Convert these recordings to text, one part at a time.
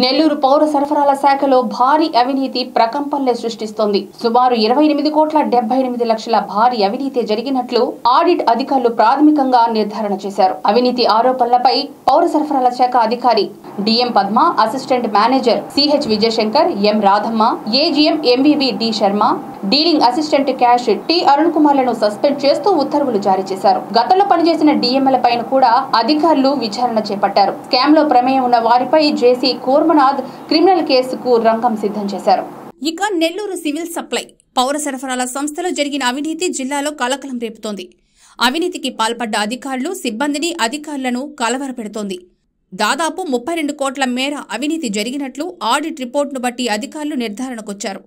నెల్లూరు పౌర సరఫరాల శాఖలో భారీ అవినీతి ప్రకంపనలే సృష్టిస్తోంది సుమారు ఇరవై ఎనిమిది కోట్ల డెబ్బై ఎనిమిది లక్షల భారీ అవినీతి జరిగినట్లు ఆడిట్ అధికారులు ప్రాథమికంగా నిర్ధారణ చేశారు అవినీతి ఆరోపణలపై పౌర సరఫరాల శాఖ అధికారి DM Padma assistant manager CH Vijayashankar M Radhamma AGM MVV D Sharma dealing assistant cash T Arun కుమార్లను సస్పెండ్ చేస్తూ ఉత్తర్వులు జారీ చేశారు గతంలో పనిచేసిన డిఎంఎల పైన కూడా అధికారులు విచారణ చేపట్టారు స్కామ్ లో ప్రమేయం ఉన్న వారిపై జేసీ కూర్మనాథ్ క్రిమినల్ కేసుకు రంగం సిద్ధం చేశారు ఇక నెల్లూరు సివిల్ సప్లై పౌర సరఫరాల సంస్థలో జరిగిన అవినీతి జిల్లాలో కలకలం రేపుతోంది అవినీతికి పాల్పడ్డ అధికారులు సిబ్బందిని అధికారులను కలవరపెడుతోంది దాదాపు ముప్పై రెండు కోట్ల మేర అవినీతి జరిగినట్లు ఆడిట్ రిపోర్టును బట్టి అధికారులు నిర్ధారణకొచ్చారు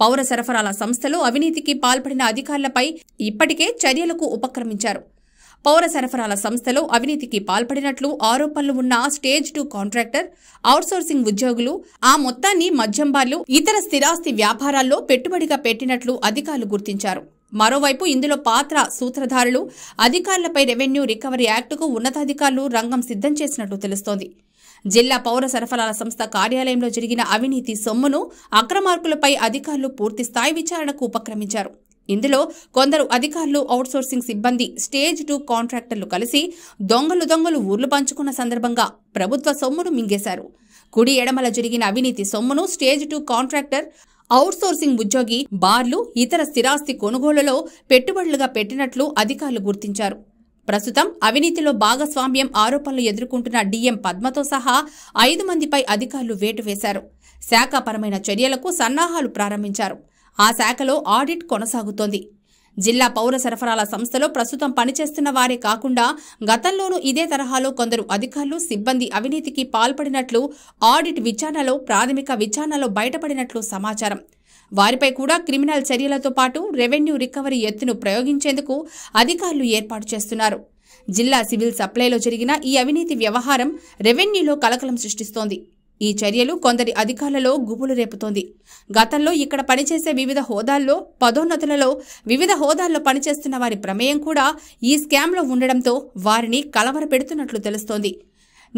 పౌర సరఫరాల సంస్థలు అవినీతికి పాల్పడిన అధికారులపై ఇప్పటికే చర్యలకు ఉపక్రమించారు పౌర సరఫరాల సంస్థలో అవినీతికి పాల్పడినట్లు ఆరోపణలు ఉన్న స్టేజ్ టూ కాంట్రాక్టర్ అవుట్సోర్సింగ్ ఉద్యోగులు ఆ మొత్తాన్ని మద్యం బార్లు ఇతర స్థిరాస్తి వ్యాపారాల్లో పెట్టుబడిగా పెట్టినట్లు అధికారులు గుర్తించారు మరోవైపు ఇందులో పాత్ర సూత్రధారులు అధికారులపై రెవెన్యూ రికవరీ యాక్టుకు ఉన్నతాధికారులు రంగం సిద్ధం చేసినట్లు తెలుస్తోంది జిల్లా పౌర సరఫరాల సంస్థ కార్యాలయంలో జరిగిన అవినీతి సొమ్మును అక్రమార్కులపై అధికారులు పూర్తి స్థాయి విచారణకు ఉపక్రమించారు ఇందులో కొందరు అధికారులు ఔట్సోర్సింగ్ సిబ్బంది స్టేజ్ టూ కాంట్రాక్టర్లు కలిసి దొంగలు దొంగలు ఊర్లు పంచుకున్న సందర్భంగా ప్రభుత్వ సొమ్మును మింగేశారు కుడి ఎడమల జరిగిన అవినీతి సొమ్మును స్టేజ్ టూ కాంట్రాక్టర్ ఔట్సోర్సింగ్ ఉద్యోగి బార్లు ఇతర స్థిరాస్తి కొనుగోలులో పెట్టుబడులుగా పెట్టినట్లు అధికారులు గుర్తించారు ప్రస్తుతం అవినీతిలో భాగస్వామ్యం ఆరోపణలు ఎదుర్కొంటున్న డీఎం పద్మతో సహా ఐదు మందిపై అధికారులు వేటు వేశారు శాఖపరమైన చర్యలకు సన్నాహాలు ప్రారంభించారు ఆ శాఖలో ఆడిట్ కొనసాగుతోంది జిల్లా పౌర సరఫరాల సంస్థలో ప్రస్తుతం పనిచేస్తున్న వారే కాకుండా గతంలోనూ ఇదే తరహాలో కొందరు అధికారులు సిబ్బంది అవినీతికి పాల్పడినట్లు ఆడిట్ విచారణలో ప్రాథమిక విచారణలో బయటపడినట్లు సమాచారం వారిపై కూడా క్రిమినల్ చర్యలతో పాటు రెవెన్యూ రికవరీ ఎత్తును ప్రయోగించేందుకు అధికారులు ఏర్పాటు చేస్తున్నారు జిల్లా సివిల్ సప్లైలో జరిగిన ఈ అవినీతి వ్యవహారం రెవెన్యూలో కలకలం సృష్టిస్తోంది ఈ చర్యలు కొందరి అధికారులలో గుబులు రేపుతోంది గతంలో ఇక్కడ పనిచేసే వివిధ హోదాల్లో పదోన్నతులలో వివిధ హోదాల్లో పనిచేస్తున్న వారి ప్రమేయం కూడా ఈ స్కామ్లో ఉండడంతో వారిని కలవరపెడుతున్నట్లు తెలుస్తోంది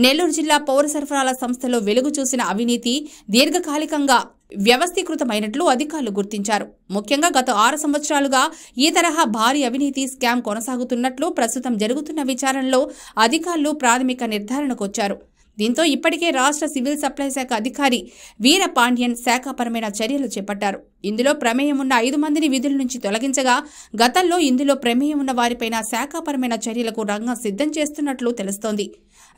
నెల్లూరు జిల్లా పౌర సరఫరాల సంస్థలో వెలుగు చూసిన అవినీతి దీర్ఘకాలికంగా వ్యవస్థీకృతమైనట్లు అధికారులు గుర్తించారు ముఖ్యంగా గత ఆరు సంవత్సరాలుగా ఈ తరహా భారీ అవినీతి స్కామ్ కొనసాగుతున్నట్లు ప్రస్తుతం జరుగుతున్న విచారణలో అధికారులు ప్రాథమిక నిర్ధారణకొచ్చారు దీంతో ఇప్పటికే రాష్ట్ర సివిల్ సప్లై శాఖ అధికారి వీర పాండ్యన్ శాఖాపరమైన చర్యలు చేపట్టారు ఇందులో ప్రమేయం ఉన్న ఐదు మందిని విధుల నుంచి తొలగించగా గతంలో ఇందులో ప్రమేయం ఉన్న వారిపైన శాఖాపరమైన చర్యలకు రంగం సిద్ధం చేస్తున్నట్లు తెలుస్తోంది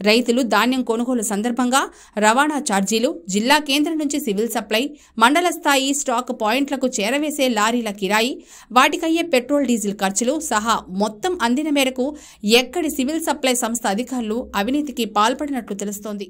రైతులు ధాన్యం కొనుగోలు సందర్భంగా రవాణా ఛార్జీలు జిల్లా కేంద్రం నుంచి సివిల్ సప్లై మండల స్థాయి స్టాక్ పాయింట్లకు చేరవేసే లారీల కిరాయి వాటికయ్యే పెట్రోల్ డీజిల్ ఖర్చులు సహా మొత్తం అందిన మేరకు ఎక్కడి సివిల్ సప్లై సంస్థ అధికారులు అవినీతికి పాల్పడినట్లు తెలుస్తోంది